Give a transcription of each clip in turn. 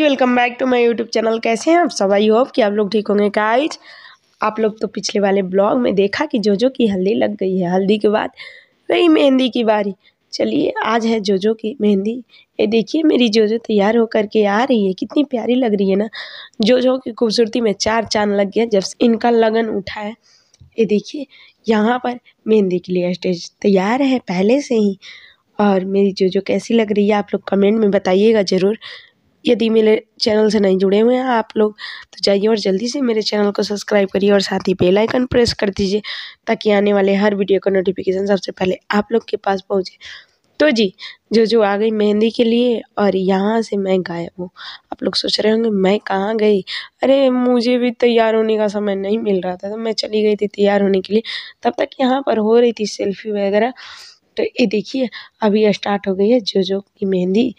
welcome back to my YouTube channel कैसे हैं आप सब आई होप कि आप लोग ठीक होंगे गाइज आप लोग तो पिछले वाले ब्लॉग में देखा कि जोजो की हल्दी लग गई है हल्दी के बाद रही मेहंदी की बारी चलिए आज है जोजो की मेहंदी ये देखिए मेरी जोजो तैयार होकर के आ रही है कितनी प्यारी लग रही है ना जोजो की खूबसूरती में चार चांद लग गया जब इनका लगन उठा है ये देखिए यहाँ पर मेहंदी के लिए स्टेज तैयार है पहले से ही और मेरी जोजो कैसी लग रही है आप लोग कमेंट में बताइएगा ज़रूर यदि मेरे चैनल से नहीं जुड़े हुए हैं आप लोग तो जाइए और जल्दी से मेरे चैनल को सब्सक्राइब करिए और साथ ही बेल आइकन प्रेस कर दीजिए ताकि आने वाले हर वीडियो का नोटिफिकेशन सबसे पहले आप लोग के पास पहुँचे तो जी जो जो आ गई मेहंदी के लिए और यहाँ से मैं गायब हूँ आप लोग सोच रहे होंगे मैं कहाँ गई अरे मुझे भी तैयार होने का समय नहीं मिल रहा था तो मैं चली गई थी तैयार होने के लिए तब तक यहाँ पर हो रही थी सेल्फी वगैरह तो ये देखिए अभी स्टार्ट हो गई है जो जो की मेहंदी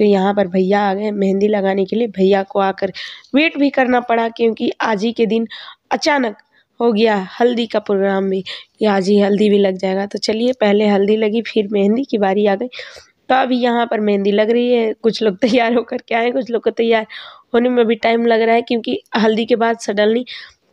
तो यहाँ पर भैया आ गए मेहंदी लगाने के लिए भैया को आकर वेट भी करना पड़ा क्योंकि आज ही के दिन अचानक हो गया हल्दी का प्रोग्राम भी कि आज ही हल्दी भी लग जाएगा तो चलिए पहले हल्दी लगी फिर मेहंदी की बारी आ गई तो अभी यहाँ पर मेहंदी लग रही है कुछ लोग तैयार होकर के आए कुछ लोग को तैयार होने में भी टाइम लग रहा है क्योंकि हल्दी के बाद सडनली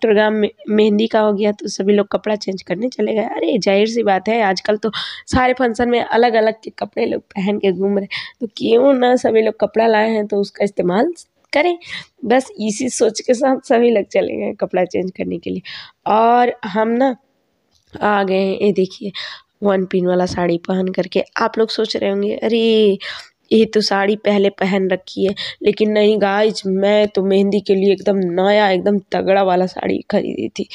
प्रोग्राम में मेहंदी का हो गया तो सभी लोग कपड़ा चेंज करने चले गए अरे जाहिर सी बात है आजकल तो सारे फंक्शन में अलग अलग के कपड़े लोग पहन के घूम रहे तो क्यों ना सभी लोग कपड़ा लाए हैं तो उसका इस्तेमाल करें बस इसी सोच के साथ सभी लोग चले गए कपड़ा चेंज करने के लिए और हम ना आ गए ये देखिए वन पिन वाला साड़ी पहन करके आप लोग सोच रहे होंगे अरे ये तो साड़ी पहले पहन रखी है लेकिन नहीं गाइज मैं तो मेहंदी के लिए एकदम नया एकदम तगड़ा वाला साड़ी खरीदी थी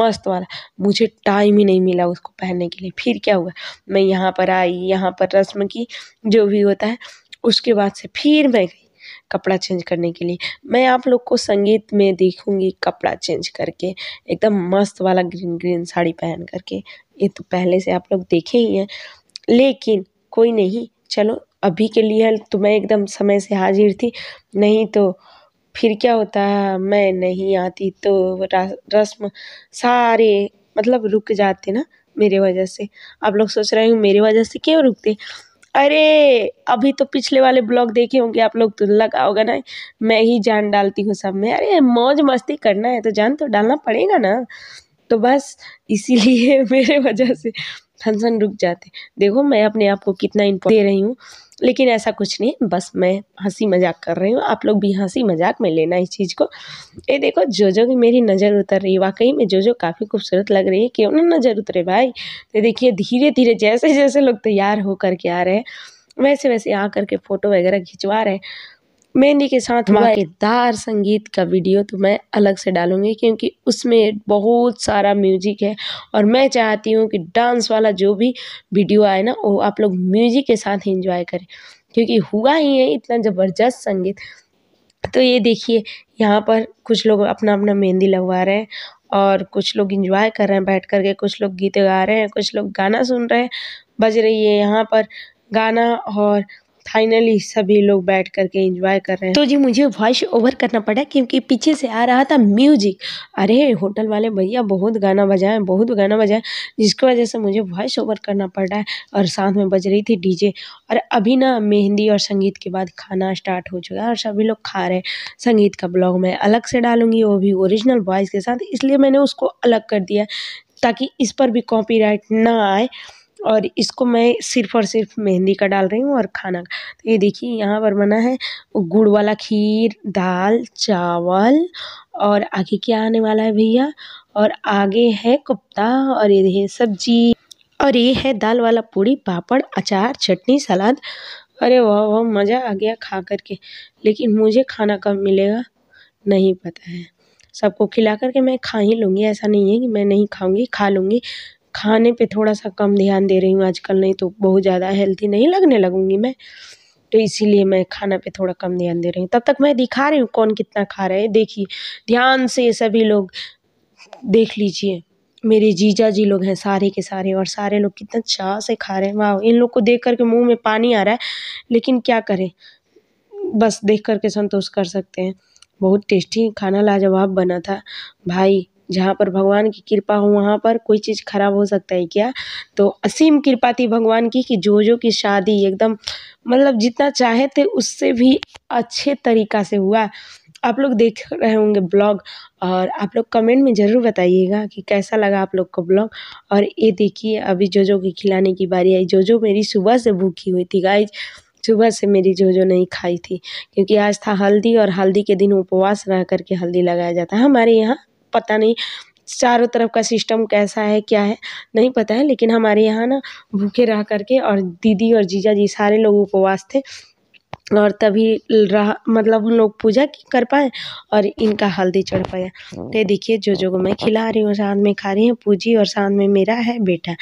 मस्त वाला मुझे टाइम ही नहीं मिला उसको पहनने के लिए फिर क्या हुआ मैं यहाँ पर आई यहाँ पर रस्म की जो भी होता है उसके बाद से फिर मैं गई कपड़ा चेंज करने के लिए मैं आप लोग को संगीत में देखूँगी कपड़ा चेंज करके एकदम मस्त वाला ग्रीन ग्रीन साड़ी पहन करके ये तो पहले से आप लोग देखे ही हैं लेकिन कोई नहीं चलो अभी के लिए तो मैं एकदम समय से हाजिर थी नहीं तो फिर क्या होता मैं नहीं आती तो रस्म सारे मतलब रुक जाते ना मेरे वजह से आप लोग सोच रहे हो मेरे वजह से क्यों रुकते अरे अभी तो पिछले वाले ब्लॉग देखे होंगे आप लोग तो लगा होगा ना मैं ही जान डालती हूँ सब में अरे मौज मस्ती करना है तो जान तो डालना पड़ेगा ना तो बस इसीलिए मेरे वजह से फंक्शन रुक जाते देखो मैं अपने आप को कितना इम्पो दे रही हूँ लेकिन ऐसा कुछ नहीं बस मैं हंसी मजाक कर रही हूँ आप लोग भी हंसी मजाक में लेना इस चीज़ को ये देखो जोजो की मेरी नज़र उतर रही है वाकई में जोजो काफ़ी खूबसूरत लग रही है क्यों ना नज़र उतरे भाई तो देखिए धीरे धीरे जैसे जैसे लोग तैयार होकर के आ रहे हैं वैसे वैसे आ करके फ़ोटो वगैरह खिंचवा रहे हैं मेहंदी के साथ धमाकेदार संगीत का वीडियो तो मैं अलग से डालूँगी क्योंकि उसमें बहुत सारा म्यूजिक है और मैं चाहती हूँ कि डांस वाला जो भी वीडियो आए ना वो आप लोग म्यूजिक के साथ इंजॉय करें क्योंकि हुआ ही है इतना ज़बरदस्त संगीत तो ये देखिए यहाँ पर कुछ लोग अपना अपना मेहंदी लगवा रहे हैं और कुछ लोग इंजॉय कर रहे हैं बैठ कर के कुछ लोग गीत गा रहे हैं कुछ लोग गाना सुन रहे हैं बज रही है यहाँ पर गाना और फाइनली सभी लोग बैठ करके एंजॉय कर रहे हैं तो जी मुझे वॉइस ओवर करना पड़ा क्योंकि पीछे से आ रहा था म्यूजिक अरे होटल वाले भैया बहुत गाना बजाएं बहुत गाना बजाएं जिसकी वजह से मुझे वॉइस ओवर करना पड़ रहा है और साथ में बज रही थी डीजे और अभी ना मेहंदी और संगीत के बाद खाना स्टार्ट हो चुका है और सभी लोग खा रहे हैं संगीत का ब्लॉग मैं अलग से डालूंगी वो भी ओरिजिनल वॉइस के साथ इसलिए मैंने उसको अलग कर दिया ताकि इस पर भी कॉपीराइट ना आए और इसको मैं सिर्फ और सिर्फ मेहंदी का डाल रही हूँ और खाना का तो ये देखिए यहाँ पर बना है गुड़ वाला खीर दाल चावल और आगे क्या आने वाला है भैया और आगे है कुप्ता और ये देखिए सब्जी और ये है दाल वाला पूड़ी पापड़ अचार चटनी सलाद अरे वाह वाह मज़ा आ गया खा करके लेकिन मुझे खाना कब मिलेगा नहीं पता है सबको खिला करके मैं खा ही लूँगी ऐसा नहीं है कि मैं नहीं खाऊंगी खा लूँगी खाने पे थोड़ा सा कम ध्यान दे रही हूँ आजकल नहीं तो बहुत ज़्यादा हेल्थी नहीं लगने लगूँगी मैं तो इसीलिए मैं खाना पे थोड़ा कम ध्यान दे रही हूँ तब तक मैं दिखा रही हूँ कौन कितना खा रहे हैं देखिए ध्यान से सभी लोग देख लीजिए मेरे जीजा जी लोग हैं सारे के सारे और सारे लोग कितना चाव से खा रहे हैं वाह इन लोग को देख करके मुँह में पानी आ रहा है लेकिन क्या करें बस देख करके संतोष कर सकते हैं बहुत टेस्टी खाना लाजवाब बना था भाई जहाँ पर भगवान की कृपा हो वहाँ पर कोई चीज़ खराब हो सकता है क्या तो असीम कृपा थी भगवान की कि जो की शादी एकदम मतलब जितना चाहे थे उससे भी अच्छे तरीका से हुआ आप लोग देख रहे होंगे ब्लॉग और आप लोग कमेंट में ज़रूर बताइएगा कि कैसा लगा आप लोग को ब्लॉग और ये देखिए अभी जोजो की खिलाने की बारी आई जोजो मेरी सुबह से भूखी हुई थी गाइज सुबह से मेरी जोजो नहीं खाई थी क्योंकि आज था हल्दी और हल्दी के दिन उपवास रह करके हल्दी लगाया जाता है हमारे यहाँ पता नहीं चारों तरफ का सिस्टम कैसा है क्या है नहीं पता है लेकिन हमारे यहाँ ना भूखे रह करके और दीदी और जीजा जी सारे लोग उपवास थे और तभी रह मतलब उन लोग पूजा कर पाए और इनका हल्दी चढ़ पाया तो देखिए जो जो को मैं खिला रही हूँ साथ में खा रही हैं पूजी और साथ में मेरा है बेटा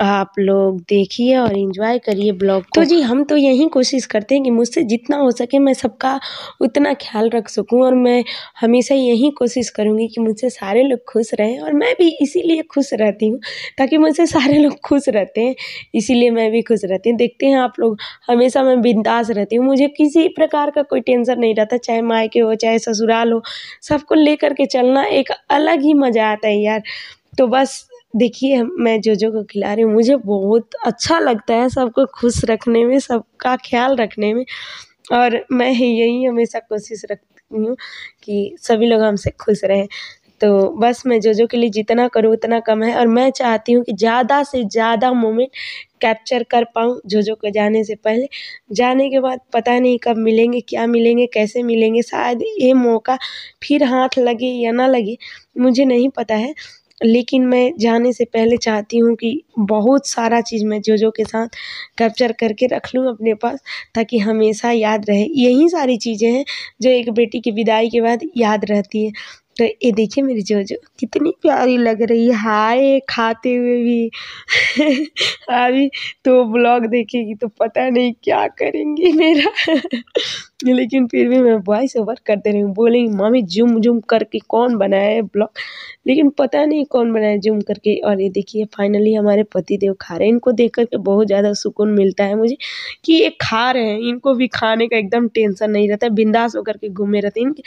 आप लोग देखिए और इन्जॉय करिए ब्लॉग तो जी हम तो यही कोशिश करते हैं कि मुझसे जितना हो सके मैं सबका उतना ख्याल रख सकूं और मैं हमेशा यही कोशिश करूंगी कि मुझसे सारे लोग खुश रहें और मैं भी इसीलिए खुश रहती हूँ ताकि मुझसे सारे लोग खुश रहते हैं इसीलिए मैं भी खुश रहती हूँ देखते हैं आप लोग हमेशा मैं बिंदास रहती हूँ मुझे किसी प्रकार का कोई टेंसन नहीं रहता चाहे मायके हो चाहे ससुराल हो सबको ले के चलना एक अलग ही मज़ा आता है यार तो बस देखिए मैं जो जो को खिला रही हूँ मुझे बहुत अच्छा लगता है सबको खुश रखने में सबका ख्याल रखने में और मैं यही हमेशा कोशिश रखती हूँ कि सभी लोग हमसे खुश रहें तो बस मैं जोजो के लिए जितना करूँ उतना कम है और मैं चाहती हूँ कि ज़्यादा से ज़्यादा मोमेंट कैप्चर कर पाऊँ जोजो को जाने से पहले जाने के बाद पता नहीं कब मिलेंगे क्या मिलेंगे कैसे मिलेंगे शायद ये मौका फिर हाथ लगे या ना लगे मुझे नहीं पता है लेकिन मैं जाने से पहले चाहती हूँ कि बहुत सारा चीज़ मैं जो जो के साथ कैप्चर करके रख लूँ अपने पास ताकि हमेशा याद रहे यही सारी चीज़ें हैं जो एक बेटी की विदाई के बाद याद रहती है तो ये देखिए मेरी जोजो कितनी प्यारी लग रही है हाय खाते हुए भी अभी तो ब्लॉग देखेगी तो पता नहीं क्या करेंगी मेरा लेकिन फिर भी मैं वॉइस ओवर करते रहूँ हूँ बोलेंगी मम्मी जूम जूम करके कौन बनाया है ब्लॉग लेकिन पता नहीं कौन बनाया जूम करके और ये देखिए फाइनली हमारे पति देव खा रहे हैं इनको देख करके बहुत ज़्यादा सुकून मिलता है मुझे कि ये खा रहे हैं इनको भी खाने का एकदम टेंशन नहीं रहता है बिंदास होकर के घूमे रहते हैं इनके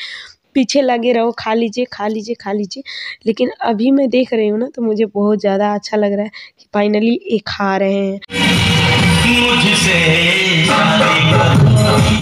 पीछे लगे रहो खा लीजिए खा लीजिए खा लीजिए लेकिन अभी मैं देख रही हूँ ना तो मुझे बहुत ज़्यादा अच्छा लग रहा है कि फाइनली ये खा रहे हैं